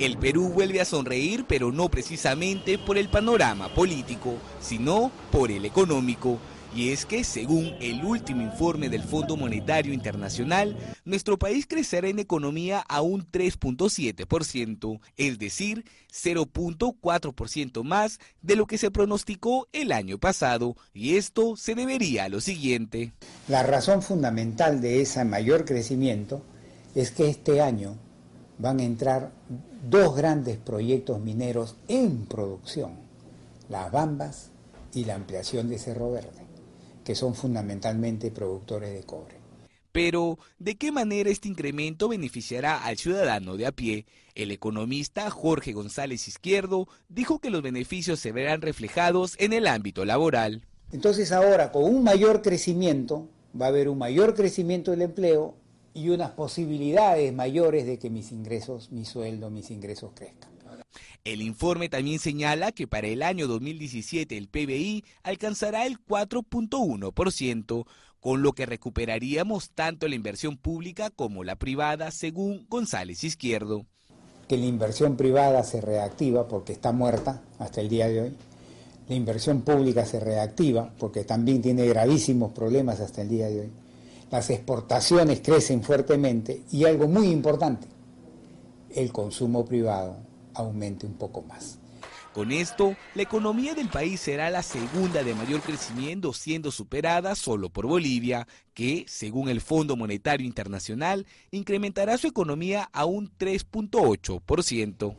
El Perú vuelve a sonreír, pero no precisamente por el panorama político, sino por el económico. Y es que, según el último informe del Fondo Monetario Internacional, nuestro país crecerá en economía a un 3.7%, es decir, 0.4% más de lo que se pronosticó el año pasado, y esto se debería a lo siguiente. La razón fundamental de ese mayor crecimiento es que este año van a entrar dos grandes proyectos mineros en producción, las Bambas y la ampliación de Cerro Verde, que son fundamentalmente productores de cobre. Pero, ¿de qué manera este incremento beneficiará al ciudadano de a pie? El economista Jorge González Izquierdo dijo que los beneficios se verán reflejados en el ámbito laboral. Entonces ahora, con un mayor crecimiento, va a haber un mayor crecimiento del empleo y unas posibilidades mayores de que mis ingresos, mi sueldo, mis ingresos crezcan. El informe también señala que para el año 2017 el PBI alcanzará el 4.1%, con lo que recuperaríamos tanto la inversión pública como la privada, según González Izquierdo. Que la inversión privada se reactiva porque está muerta hasta el día de hoy. La inversión pública se reactiva porque también tiene gravísimos problemas hasta el día de hoy las exportaciones crecen fuertemente y algo muy importante, el consumo privado aumente un poco más. Con esto, la economía del país será la segunda de mayor crecimiento, siendo superada solo por Bolivia, que, según el Fondo Monetario Internacional, incrementará su economía a un 3.8%.